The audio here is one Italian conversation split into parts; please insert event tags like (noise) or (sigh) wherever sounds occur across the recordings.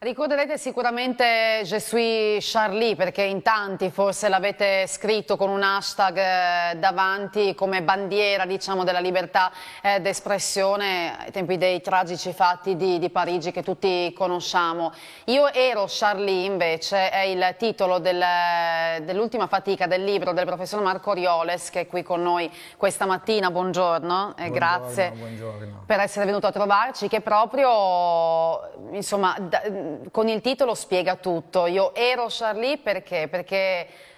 Ricorderete sicuramente Je suis Charlie perché in tanti forse l'avete scritto con un hashtag eh, davanti come bandiera diciamo, della libertà eh, d'espressione ai tempi dei tragici fatti di, di, Parigi che tutti conosciamo. Io ero Charlie invece è il titolo del, dell'ultima fatica del libro del professor Marco Rioles che è qui con noi questa mattina. Buongiorno e eh, buongiorno, grazie buongiorno. per essere venuto a trovarci che proprio insomma... Da, con il titolo spiega tutto. Io ero Charlie perché? Perché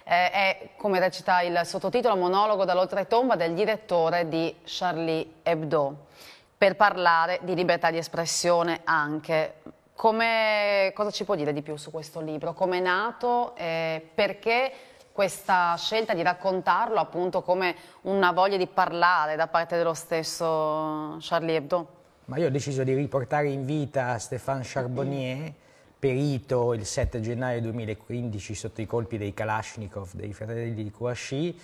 eh, è, come recita il sottotitolo, monologo dall'oltretomba del direttore di Charlie Hebdo, per parlare di libertà di espressione anche. Come, cosa ci può dire di più su questo libro? Come è nato? Eh, perché questa scelta di raccontarlo appunto come una voglia di parlare da parte dello stesso Charlie Hebdo? Ma io ho deciso di riportare in vita Stéphane Charbonnier perito il 7 gennaio 2015 sotto i colpi dei Kalashnikov dei fratelli di Kouachi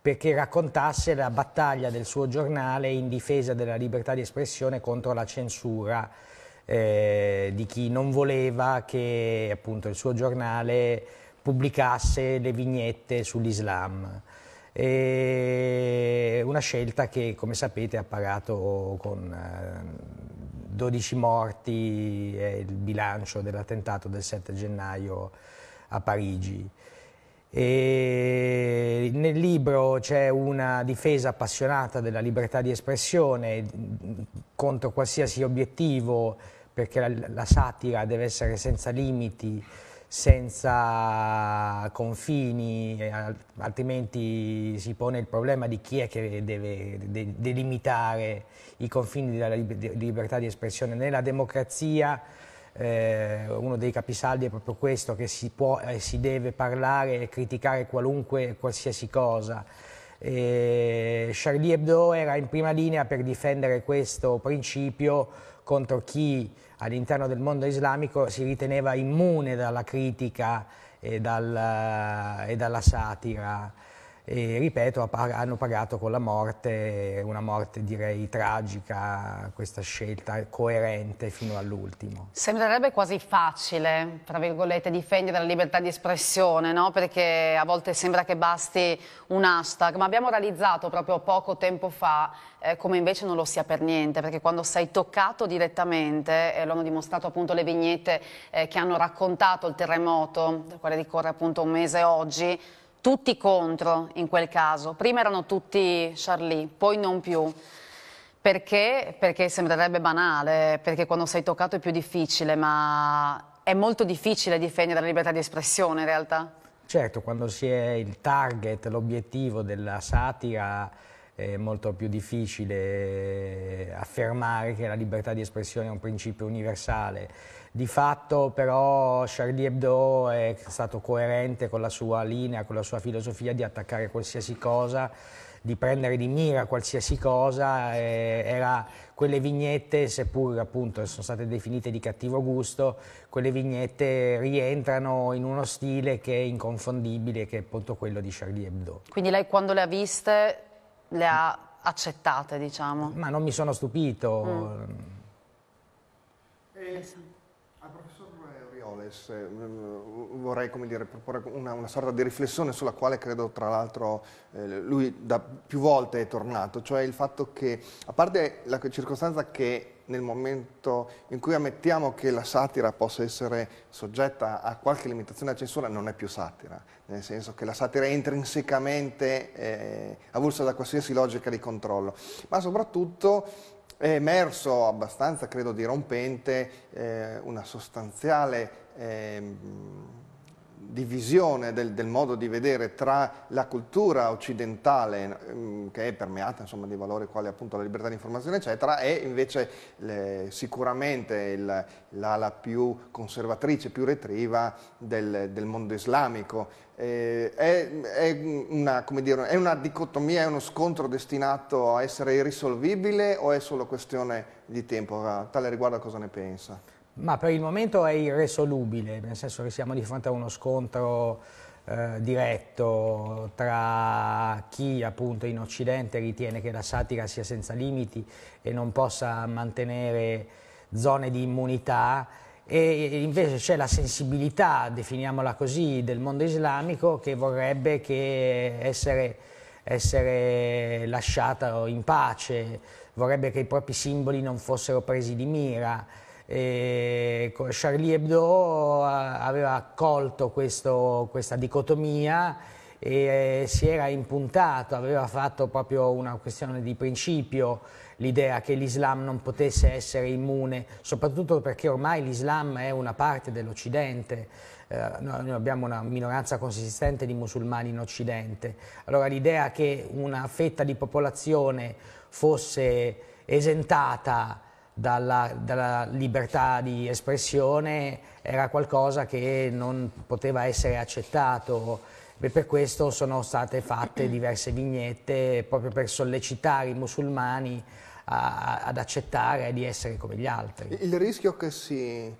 perché raccontasse la battaglia del suo giornale in difesa della libertà di espressione contro la censura eh, di chi non voleva che appunto, il suo giornale pubblicasse le vignette sull'Islam. E una scelta che, come sapete, ha pagato con eh, 12 morti è il bilancio dell'attentato del 7 gennaio a Parigi. E nel libro c'è una difesa appassionata della libertà di espressione contro qualsiasi obiettivo, perché la, la satira deve essere senza limiti, senza confini, eh, altrimenti si pone il problema di chi è che deve delimitare i confini della libertà di espressione. Nella democrazia eh, uno dei capisaldi è proprio questo, che si, può, e eh, si deve parlare e criticare qualunque e qualsiasi cosa. E Charlie Hebdo era in prima linea per difendere questo principio contro chi all'interno del mondo islamico si riteneva immune dalla critica e, dal, eh, e dalla satira e ripeto hanno pagato con la morte, una morte direi tragica, questa scelta coerente fino all'ultimo. Sembrerebbe quasi facile, tra virgolette, difendere la libertà di espressione, no? perché a volte sembra che basti un hashtag, ma abbiamo realizzato proprio poco tempo fa eh, come invece non lo sia per niente, perché quando sei toccato direttamente, e lo hanno dimostrato appunto le vignette eh, che hanno raccontato il terremoto, del quale ricorre appunto un mese oggi, tutti contro in quel caso. Prima erano tutti Charlie, poi non più. Perché? Perché sembrerebbe banale, perché quando sei toccato è più difficile, ma è molto difficile difendere la libertà di espressione in realtà. Certo, quando si è il target, l'obiettivo della satira è molto più difficile eh, affermare che la libertà di espressione è un principio universale. Di fatto però Charlie Hebdo è stato coerente con la sua linea, con la sua filosofia di attaccare qualsiasi cosa, di prendere di mira qualsiasi cosa, eh, era quelle vignette, seppur appunto sono state definite di cattivo gusto, quelle vignette rientrano in uno stile che è inconfondibile, che è appunto quello di Charlie Hebdo. Quindi lei quando le ha viste le ha accettate, diciamo. Ma non mi sono stupito. Mm. mm. Eh, se, mm, vorrei dire, proporre una, una, sorta di riflessione sulla quale credo tra l'altro eh, lui da più volte è tornato, cioè il fatto che, a parte la circostanza che nel momento in cui ammettiamo che la satira possa essere soggetta a qualche limitazione a censura, non è più satira, nel senso che la satira è intrinsecamente eh, avulsa da qualsiasi logica di controllo, ma soprattutto è emerso abbastanza, credo, dirompente eh, una sostanziale eh, divisione del, del, modo di vedere tra la cultura occidentale, eh, che è permeata insomma, di valori quali appunto la libertà di informazione, eccetera, e invece le, sicuramente l'ala più conservatrice, più retriva del, del mondo islamico. Eh, è, è, una, dire, è, una, dicotomia, è uno scontro destinato a essere irrisolvibile o è solo questione di tempo? A tale riguardo cosa ne pensa? Ma per il momento è irresolubile, nel senso che siamo di fronte a uno scontro eh, diretto tra chi appunto in Occidente ritiene che la satira sia senza limiti e non possa mantenere zone di immunità e invece c'è la sensibilità, definiamola così, del mondo islamico che vorrebbe che essere, essere lasciata in pace, vorrebbe che i propri simboli non fossero presi di mira. E Charlie Hebdo aveva colto questo, questa dicotomia e eh, si era impuntato, aveva fatto proprio una questione di principio l'idea che l'Islam non potesse essere immune, soprattutto perché ormai l'Islam è una parte dell'Occidente, eh, noi abbiamo una minoranza consistente di musulmani in Occidente, allora l'idea che una fetta di popolazione fosse esentata dalla, dalla, libertà di espressione era qualcosa che non poteva essere accettato e per questo sono state fatte (clears throat) diverse vignette proprio per sollecitare i musulmani a, ad accettare di essere come gli altri. Il rischio che si,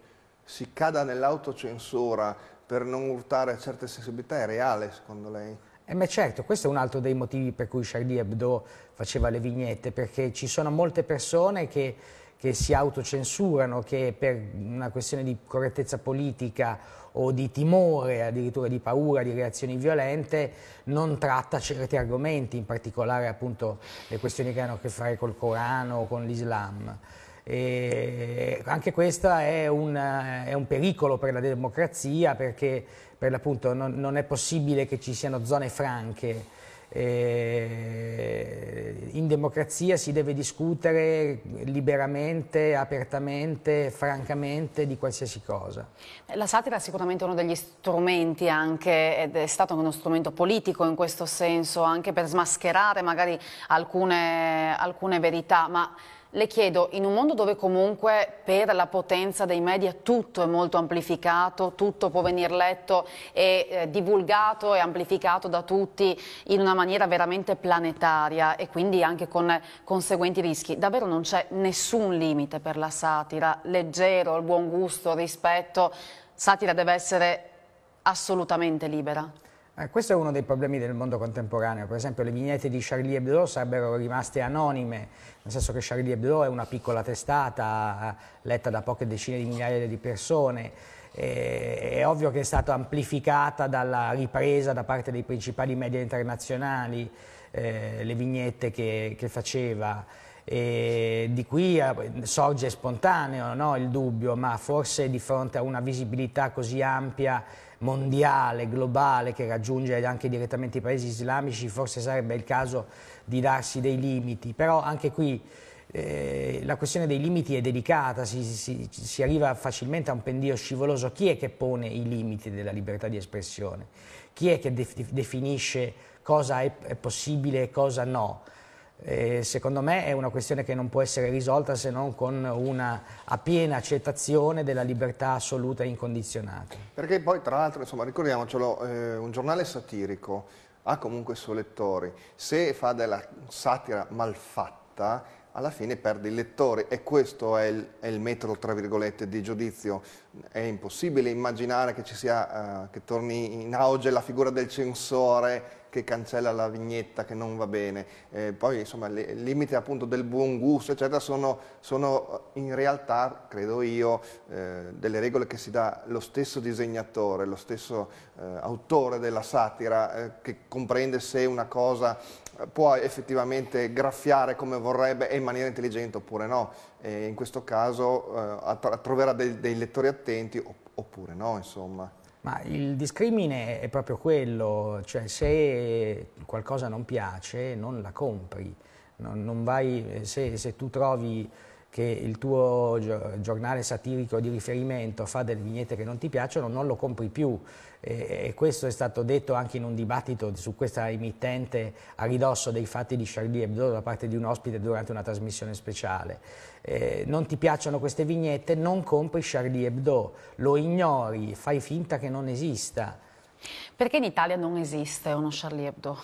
si cada nell'autocensura per non urtare certe sensibilità è reale secondo lei? Eh beh, certo, questo è un altro dei motivi per cui Charlie Hebdo faceva le vignette, perché ci sono molte persone che che si autocensurano, che per una questione di correttezza politica o di timore, addirittura di paura, di reazioni violente, non tratta certi argomenti, in particolare appunto le questioni che hanno a che fare col Corano o con l'Islam. E anche questo è un, è un, pericolo per la democrazia perché per l'appunto non, non è possibile che ci siano zone franche eh, in democrazia si deve discutere liberamente, apertamente, francamente di qualsiasi cosa. La satira è sicuramente uno degli strumenti anche, ed è stato uno strumento politico in questo senso, anche per smascherare magari alcune, alcune verità, ma le chiedo, in un mondo dove comunque per la potenza dei media tutto è molto amplificato, tutto può venire letto e eh, divulgato e amplificato da tutti in una maniera veramente planetaria e quindi anche con conseguenti rischi, davvero non c'è nessun limite per la satira, leggero, il buon gusto, il rispetto, satira deve essere assolutamente libera? Eh, questo è uno dei problemi del mondo contemporaneo, per esempio le vignette di Charlie Hebdo sarebbero rimaste anonime, nel senso che Charlie Hebdo è una piccola testata letta da poche decine di migliaia di persone, e, è ovvio che è stata amplificata dalla ripresa da parte dei principali media internazionali eh, le vignette che, che faceva. E di qui eh, sorge spontaneo no, il dubbio, ma forse di fronte a una visibilità così ampia mondiale, globale, che raggiunge anche direttamente i paesi islamici, forse sarebbe il caso di darsi dei limiti. Però anche qui eh, la questione dei limiti è delicata, si, si, si, arriva facilmente a un pendio scivoloso. Chi è che pone i limiti della libertà di espressione? Chi è che de definisce cosa è, è possibile e cosa no? Eh, secondo me è una questione che non può essere risolta se non con una piena accettazione della libertà assoluta e incondizionata. Perché poi tra l'altro, ricordiamocelo, eh, un giornale satirico ha comunque i suoi lettori, se fa della satira malfatta alla fine perde il lettore e questo è il, è il metodo tra virgolette di giudizio è impossibile immaginare che, ci sia, eh, che torni in auge la figura del censore che cancella la vignetta che non va bene, eh, poi insomma il limite appunto del buon gusto eccetera sono, sono in realtà, credo io, eh, delle regole che si dà lo stesso disegnatore, lo stesso eh, autore della satira eh, che comprende se una cosa eh, può effettivamente graffiare come vorrebbe e in maniera intelligente oppure no. E in questo caso eh, troverà dei, dei lettori attenti oppure no, insomma. Ma il discrimine è proprio quello, cioè se qualcosa non piace non la compri, non, non vai, eh, se, se tu trovi che il tuo giornale satirico di riferimento fa delle vignette che non ti piacciono, non lo compri più. E, questo è stato detto anche in un dibattito su questa emittente a ridosso dei fatti di Charlie Hebdo da parte di un ospite durante una trasmissione speciale. Eh, non ti piacciono queste vignette, non compri Charlie Hebdo, lo ignori, fai finta che non esista. Perché in Italia non esiste uno Charlie Hebdo?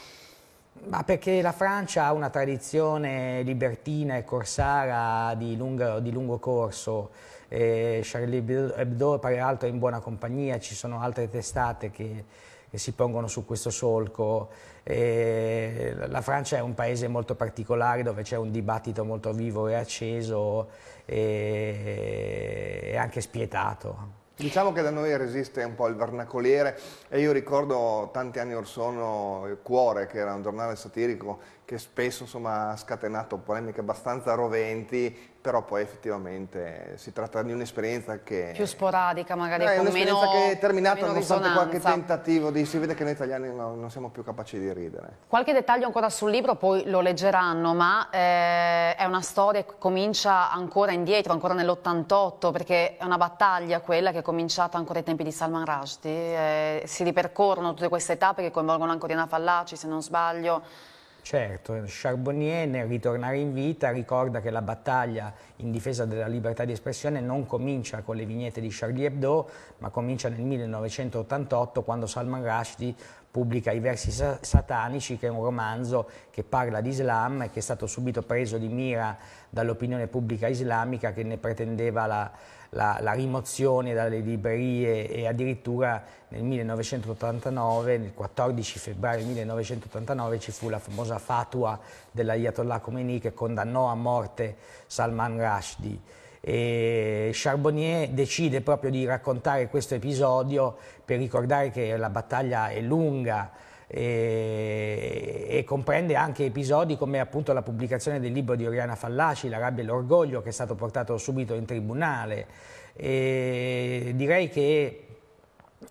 Ma perché la Francia ha una tradizione libertina e corsara di, lunga, di lungo corso. Eh, Charlie Hebdo, peraltro, è in buona compagnia, ci sono altre testate che, che si pongono su questo solco. Eh, la Francia è un paese molto particolare dove c'è un dibattito molto vivo e acceso e, e anche spietato. Diciamo che da noi resiste un po' il vernacoliere e io ricordo tanti anni or sono eh, Cuore, che era un giornale satirico che spesso insomma, ha scatenato polemiche abbastanza roventi, però poi effettivamente si tratta di un'esperienza che... Più sporadica magari, eh, è un'esperienza che è terminata nonostante risonanza. qualche tentativo, di, si vede che noi italiani no, non siamo più capaci di ridere. Qualche dettaglio ancora sul libro, poi lo leggeranno, ma eh, è una storia che comincia ancora indietro, ancora nell'88, perché è una battaglia quella che è cominciata ancora ai tempi di Salman Rushdie, eh, si ripercorrono tutte queste tappe che coinvolgono anche Oriana Fallaci, se non sbaglio, Certo, Charbonnier nel ritornare in vita ricorda che la battaglia in difesa della libertà di espressione non comincia con le vignette di Charlie Hebdo, ma comincia nel 1988 quando Salman Rushdie pubblica I versi satanici, che è un romanzo che parla di Islam e che è stato subito preso di mira dall'opinione pubblica islamica che ne pretendeva la, la, la, rimozione dalle librerie e addirittura nel 1989, il 14 febbraio 1989 ci fu la famosa fatua dell'Ayatollah Khomeini che condannò a morte Salman Rushdie e Charbonnier decide proprio di raccontare questo episodio per ricordare che la battaglia è lunga e, e comprende anche episodi come appunto la pubblicazione del libro di Oriana Fallaci, La rabbia e l'orgoglio, che è stato portato subito in tribunale. E direi che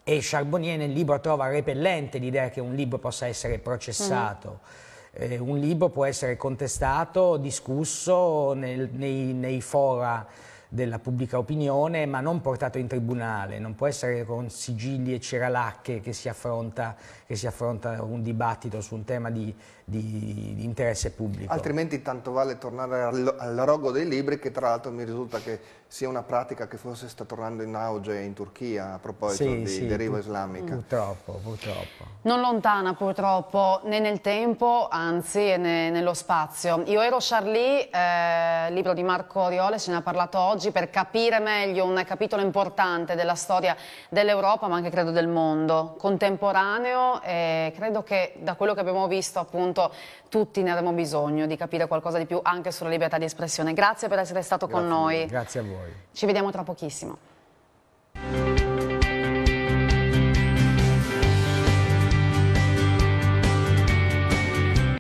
e Charbonnier nel libro trova repellente l'idea che un libro possa essere processato. Mm eh, un libro può essere contestato, discusso nel, nei, nei fora della pubblica opinione, ma non portato in tribunale, non può essere con sigilli e ceralacche che si affronta, che si affronta un dibattito su un tema di, di, di, interesse pubblico. Altrimenti tanto vale tornare al, al rogo dei libri, che tra l'altro mi risulta che sia una pratica che forse sta tornando in auge in Turchia a proposito sì, di sì, deriva islamica. Purtroppo, purtroppo. Non lontana purtroppo, né nel tempo, anzi né nello spazio. Io ero Charlie, eh, libro di Marco Oriole, ce ne ha parlato oggi oggi per capire meglio un capitolo importante della storia dell'Europa, ma anche credo del mondo contemporaneo e credo che da quello che abbiamo visto appunto tutti ne avremo bisogno di capire qualcosa di più anche sulla libertà di espressione. Grazie per essere stato Grazie con noi. Grazie a voi. Ci vediamo tra pochissimo.